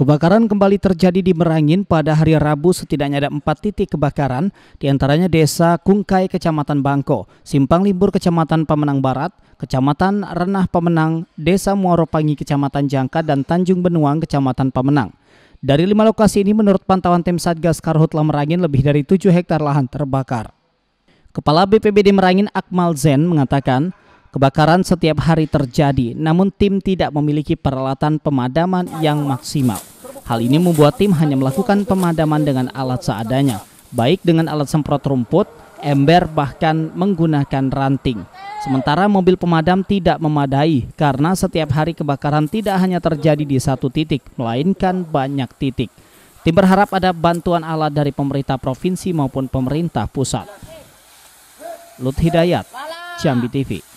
Kebakaran kembali terjadi di Merangin pada hari Rabu setidaknya ada empat titik kebakaran, diantaranya Desa Kungkai, Kecamatan Bangko, Simpang Libur, Kecamatan Pemenang Barat, Kecamatan Renah Pemenang, Desa Muaro Muaropangi, Kecamatan Jangka, dan Tanjung Benuang, Kecamatan Pemenang. Dari lima lokasi ini menurut pantauan tim Satgas Karhutla Merangin lebih dari tujuh hektar lahan terbakar. Kepala BPBD Merangin Akmal Zen mengatakan, Kebakaran setiap hari terjadi, namun tim tidak memiliki peralatan pemadaman yang maksimal. Hal ini membuat tim hanya melakukan pemadaman dengan alat seadanya, baik dengan alat semprot rumput, ember, bahkan menggunakan ranting. Sementara mobil pemadam tidak memadai karena setiap hari kebakaran tidak hanya terjadi di satu titik, melainkan banyak titik. Tim berharap ada bantuan alat dari pemerintah provinsi maupun pemerintah pusat. Lut Hidayat, Jambi TV.